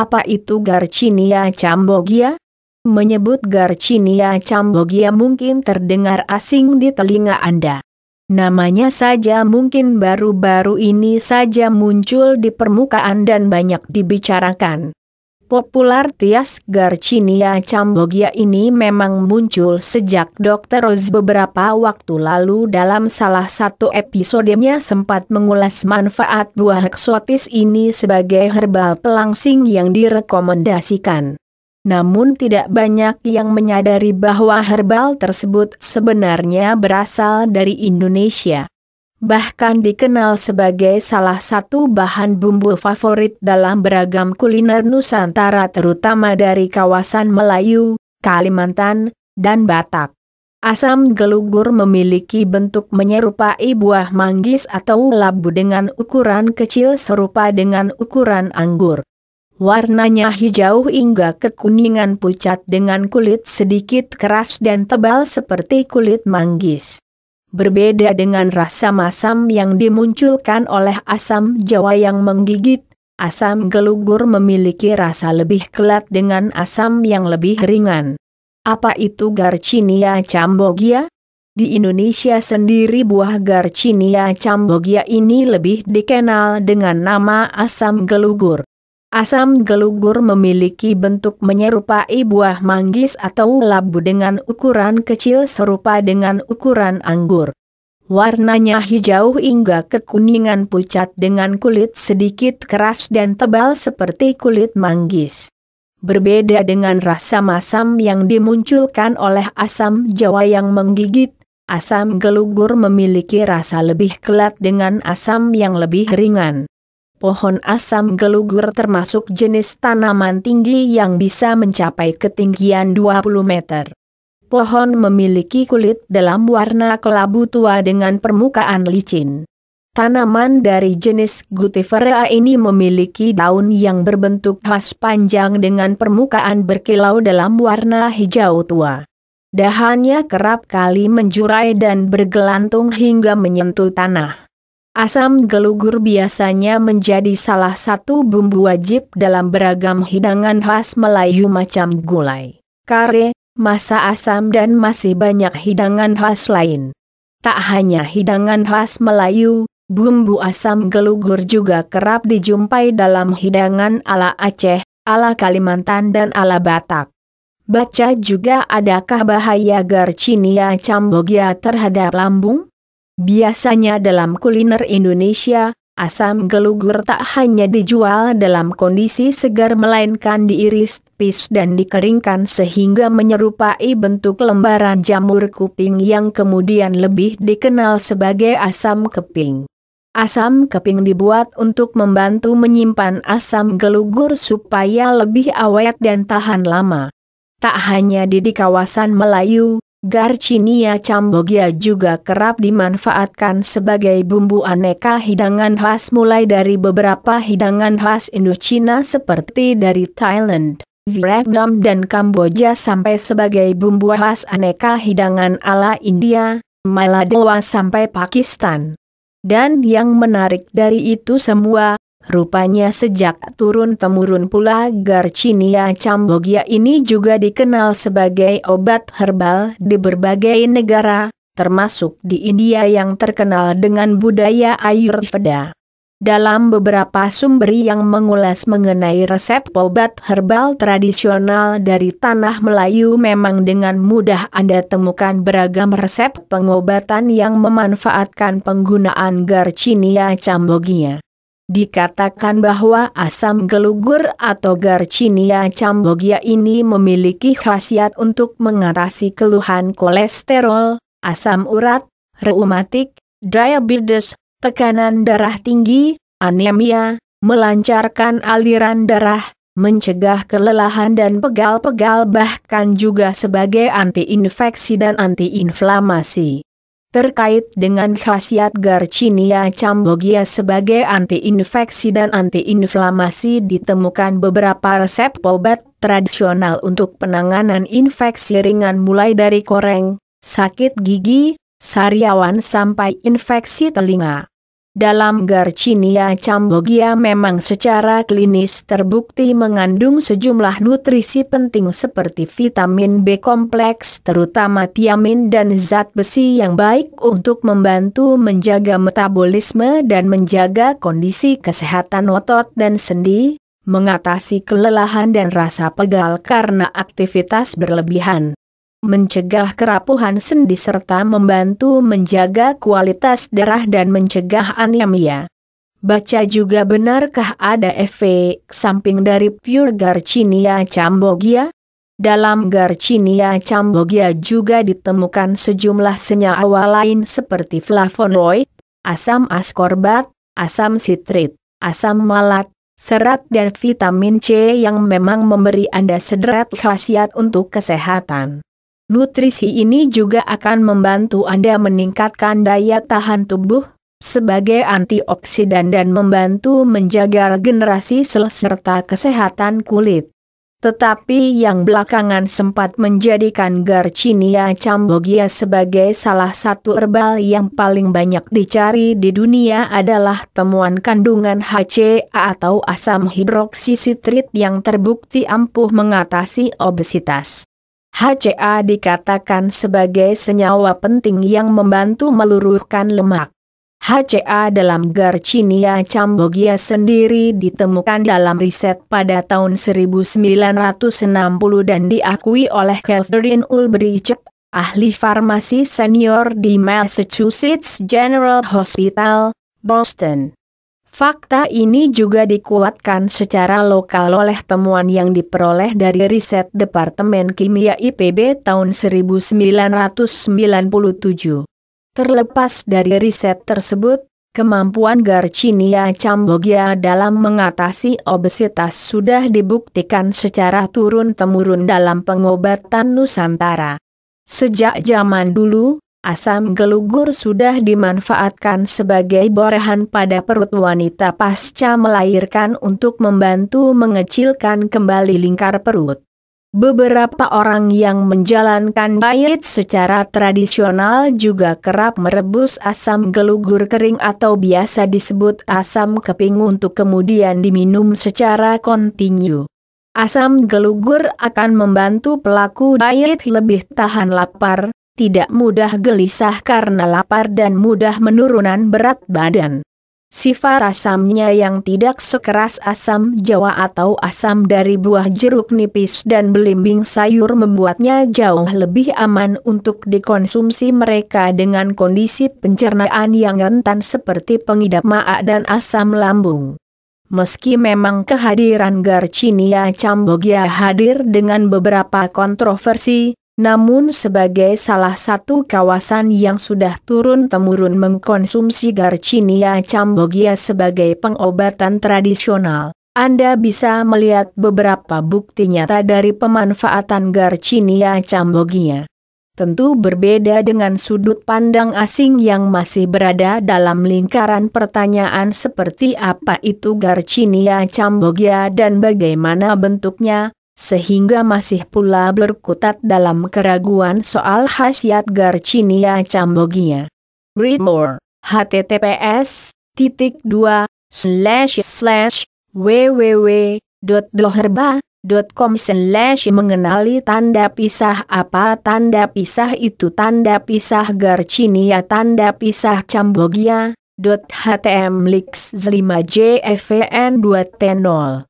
Apa itu Garcinia Cambogia? Menyebut Garcinia Cambogia mungkin terdengar asing di telinga Anda. Namanya saja mungkin baru-baru ini saja muncul di permukaan dan banyak dibicarakan. Popular Tias Garcinia Cambogia ini memang muncul sejak Dr. Oz beberapa waktu lalu dalam salah satu episodenya sempat mengulas manfaat buah eksotis ini sebagai herbal pelangsing yang direkomendasikan. Namun tidak banyak yang menyadari bahwa herbal tersebut sebenarnya berasal dari Indonesia bahkan dikenal sebagai salah satu bahan bumbu favorit dalam beragam kuliner Nusantara terutama dari kawasan Melayu, Kalimantan, dan Batak. Asam gelugur memiliki bentuk menyerupai buah manggis atau labu dengan ukuran kecil serupa dengan ukuran anggur. Warnanya hijau hingga kekuningan pucat dengan kulit sedikit keras dan tebal seperti kulit manggis. Berbeda dengan rasa masam yang dimunculkan oleh asam jawa yang menggigit, asam gelugur memiliki rasa lebih kelat dengan asam yang lebih ringan. Apa itu Garcinia cambogia? Di Indonesia sendiri buah Garcinia cambogia ini lebih dikenal dengan nama asam gelugur. Asam gelugur memiliki bentuk menyerupai buah manggis atau labu dengan ukuran kecil serupa dengan ukuran anggur. Warnanya hijau hingga kekuningan pucat dengan kulit sedikit keras dan tebal seperti kulit manggis. Berbeda dengan rasa masam yang dimunculkan oleh asam jawa yang menggigit, asam gelugur memiliki rasa lebih kelat dengan asam yang lebih ringan pohon asam gelugur termasuk jenis tanaman tinggi yang bisa mencapai ketinggian 20 meter. Pohon memiliki kulit dalam warna kelabu tua dengan permukaan licin. Tanaman dari jenis Gutiferea ini memiliki daun yang berbentuk khas panjang dengan permukaan berkilau dalam warna hijau tua. Dahannya kerap kali menjurai dan bergelantung hingga menyentuh tanah. Asam gelugur biasanya menjadi salah satu bumbu wajib dalam beragam hidangan khas Melayu macam gulai, kare, masa asam dan masih banyak hidangan khas lain. Tak hanya hidangan khas Melayu, bumbu asam gelugur juga kerap dijumpai dalam hidangan ala Aceh, ala Kalimantan dan ala Batak. Baca juga adakah bahaya Garcinia cambogia terhadap lambung? Biasanya dalam kuliner Indonesia, asam gelugur tak hanya dijual dalam kondisi segar melainkan diiris tipis dan dikeringkan sehingga menyerupai bentuk lembaran jamur kuping yang kemudian lebih dikenal sebagai asam keping. Asam keping dibuat untuk membantu menyimpan asam gelugur supaya lebih awet dan tahan lama. Tak hanya di, di kawasan Melayu, Garcinia cambogia juga kerap dimanfaatkan sebagai bumbu aneka hidangan khas mulai dari beberapa hidangan khas Indochina seperti dari Thailand, Vietnam dan Kamboja sampai sebagai bumbu khas aneka hidangan ala India, Maladewa sampai Pakistan. Dan yang menarik dari itu semua, Rupanya sejak turun-temurun pula Garcinia cambogia ini juga dikenal sebagai obat herbal di berbagai negara, termasuk di India yang terkenal dengan budaya Ayurveda. Dalam beberapa sumber yang mengulas mengenai resep obat herbal tradisional dari tanah Melayu memang dengan mudah Anda temukan beragam resep pengobatan yang memanfaatkan penggunaan Garcinia cambogia. Dikatakan bahwa asam gelugur atau Garcinia cambogia ini memiliki khasiat untuk mengatasi keluhan kolesterol, asam urat, reumatik, diabetes, tekanan darah tinggi, anemia, melancarkan aliran darah, mencegah kelelahan dan pegal-pegal bahkan juga sebagai antiinfeksi dan antiinflamasi. Terkait dengan khasiat Garcinia cambogia sebagai antiinfeksi dan antiinflamasi ditemukan beberapa resep obat tradisional untuk penanganan infeksi ringan mulai dari koreng, sakit gigi, sariawan sampai infeksi telinga. Dalam Garcinia cambogia memang secara klinis terbukti mengandung sejumlah nutrisi penting seperti vitamin B kompleks terutama tiamin dan zat besi yang baik untuk membantu menjaga metabolisme dan menjaga kondisi kesehatan otot dan sendi, mengatasi kelelahan dan rasa pegal karena aktivitas berlebihan mencegah kerapuhan sendi serta membantu menjaga kualitas darah dan mencegah anemia. Baca juga benarkah ada efek samping dari pure Garcinia cambogia? Dalam Garcinia cambogia juga ditemukan sejumlah senyawa lain seperti flavonoid, asam askorbat, asam sitrit, asam malat, serat dan vitamin C yang memang memberi Anda sederet khasiat untuk kesehatan. Nutrisi ini juga akan membantu Anda meningkatkan daya tahan tubuh, sebagai antioksidan dan membantu menjaga regenerasi sel serta kesehatan kulit. Tetapi yang belakangan sempat menjadikan Garcinia cambogia sebagai salah satu herbal yang paling banyak dicari di dunia adalah temuan kandungan HCA atau asam hidroksisitrit yang terbukti ampuh mengatasi obesitas. HCA dikatakan sebagai senyawa penting yang membantu meluruhkan lemak. HCA dalam Garcinia cambogia sendiri ditemukan dalam riset pada tahun 1960 dan diakui oleh Catherine Ulbricht, ahli farmasi senior di Massachusetts General Hospital, Boston. Fakta ini juga dikuatkan secara lokal oleh temuan yang diperoleh dari riset Departemen Kimia IPB tahun 1997. Terlepas dari riset tersebut, kemampuan Garcinia Cambogia dalam mengatasi obesitas sudah dibuktikan secara turun-temurun dalam pengobatan Nusantara. Sejak zaman dulu, Asam gelugur sudah dimanfaatkan sebagai borehan pada perut wanita pasca melahirkan untuk membantu mengecilkan kembali lingkar perut. Beberapa orang yang menjalankan diet secara tradisional juga kerap merebus asam gelugur kering atau biasa disebut asam keping untuk kemudian diminum secara kontinu. Asam gelugur akan membantu pelaku diet lebih tahan lapar, tidak mudah gelisah karena lapar dan mudah menurunan berat badan. Sifat asamnya yang tidak sekeras asam jawa atau asam dari buah jeruk nipis dan belimbing sayur membuatnya jauh lebih aman untuk dikonsumsi mereka dengan kondisi pencernaan yang rentan seperti pengidap maag dan asam lambung. Meski memang kehadiran Garcinia Cambogia hadir dengan beberapa kontroversi, namun sebagai salah satu kawasan yang sudah turun-temurun mengkonsumsi Garcinia cambogia sebagai pengobatan tradisional, Anda bisa melihat beberapa bukti nyata dari pemanfaatan Garcinia cambogia. Tentu berbeda dengan sudut pandang asing yang masih berada dalam lingkaran pertanyaan seperti apa itu Garcinia cambogia dan bagaimana bentuknya, sehingga masih pula berkutat dalam keraguan soal khasiat Garcinia Cambogia. Read more, https, titik dua, slash slash, www.doherba.com slash mengenali tanda pisah apa tanda pisah itu tanda pisah Garcinia tanda pisah Cambogia, .htm lix 5 jfn 2 t 0